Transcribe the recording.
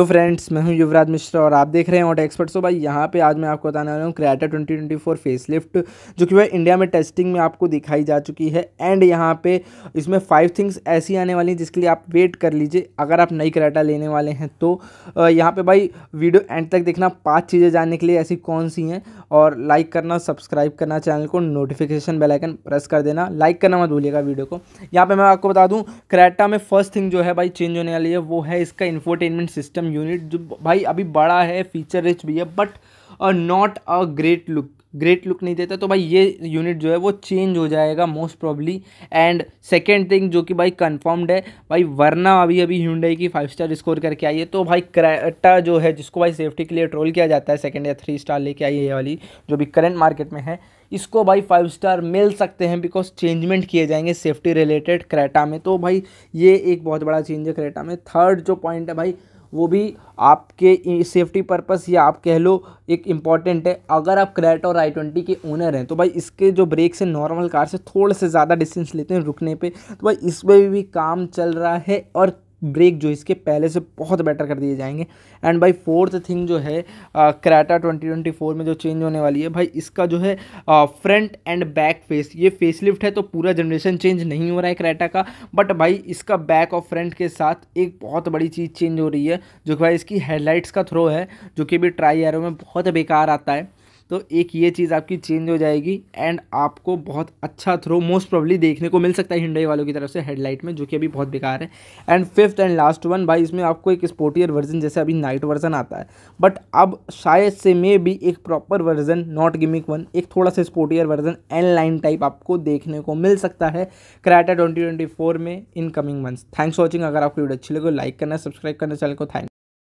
तो फ्रेंड्स मैं हूं युवराज मिश्रा और आप देख रहे हैं ऑट एक्सपर्ट सो भाई यहाँ पे आज मैं आपको बताने वाला हूँ क्रेटा 2024 फेसलिफ्ट जो कि वह इंडिया में टेस्टिंग में आपको दिखाई जा चुकी है एंड यहाँ पे इसमें फाइव थिंग्स ऐसी आने वाली हैं जिसके लिए आप वेट कर लीजिए अगर आप नई क्रेटा लेने वाले हैं तो यहाँ पर भाई वीडियो एंड तक देखना पाँच चीज़ें जानने के लिए ऐसी कौन सी हैं और लाइक करना सब्सक्राइब करना चैनल को नोटिफिकेशन बेल आइकन प्रेस कर देना लाइक करना मत भूलिएगा वीडियो को यहाँ पे मैं आपको बता दूँ क्रेटा में फर्स्ट थिंग जो है भाई चेंज होने वाली है वो है इसका इन्फोटेनमेंट सिस्टम यूनिट जो भाई अभी बड़ा है फीचर रिच भी है but not a great look great look नहीं देता तो भाई ये यूनिट जो है वो चेंज हो जाएगा most probably and second thing जो कि भाई कन्फर्म्ड है भाई वरना अभी अभी ह्यूडई की फाइव स्टार स्कोर करके आई है तो भाई क्रैटा जो है जिसको भाई सेफ्टी के लिए ट्रोल किया जाता है सेकेंड या थ्री स्टार लेके आई है ये वाली जो भी करंट मार्केट में है इसको भाई फाइव स्टार मिल सकते हैं बिकॉज चेंजमेंट किए जाएंगे सेफ्टी रिलेटेड क्रेटा में तो भाई ये एक बहुत बड़ा चेंज है क्रेटा में थर्ड जो पॉइंट है भाई वो भी आपके सेफ्टी पर्पस या आप कह लो एक इम्पॉर्टेंट है अगर आप क्रेट और आई ट्वेंटी के ओनर हैं तो भाई इसके जो ब्रेक से नॉर्मल कार से थोड़े से ज़्यादा डिस्टेंस लेते हैं रुकने पे तो भाई इसमें भी काम चल रहा है और ब्रेक जो इसके पहले से बहुत बेटर कर दिए जाएंगे एंड भाई फोर्थ थिंग जो है कराटा ट्वेंटी ट्वेंटी फोर में जो चेंज होने वाली है भाई इसका जो है फ्रंट एंड बैक फेस ये फेसलिफ्ट है तो पूरा जनरेशन चेंज नहीं हो रहा है कराटा का बट भाई इसका बैक और फ्रंट के साथ एक बहुत बड़ी चीज़ चेंज हो रही है जो कि भाई इसकी हेडलाइट्स का थ्रो है जो कि अभी ट्राई एरो में बहुत बेकार आता है तो एक ये चीज़ आपकी चेंज हो जाएगी एंड आपको बहुत अच्छा थ्रो मोस्ट प्रॉब्ली देखने को मिल सकता है हिंडई वालों की तरफ से हेडलाइट में जो कि अभी बहुत बेकार है and fifth and last one भाई इसमें आपको एक स्पोर्टियर वर्जन जैसे अभी नाइट वर्जन आता है बट अब शायद से मे भी एक proper version not gimmick one एक थोड़ा सा sportier version N line type आपको देखने को मिल सकता है क्रैटा ट्वेंटी ट्वेंटी फोर में in coming months thanks watching अगर आपको वीडियो अच्छी लगे लाइक करना सब्सक्राइब करना चैनल को थैंक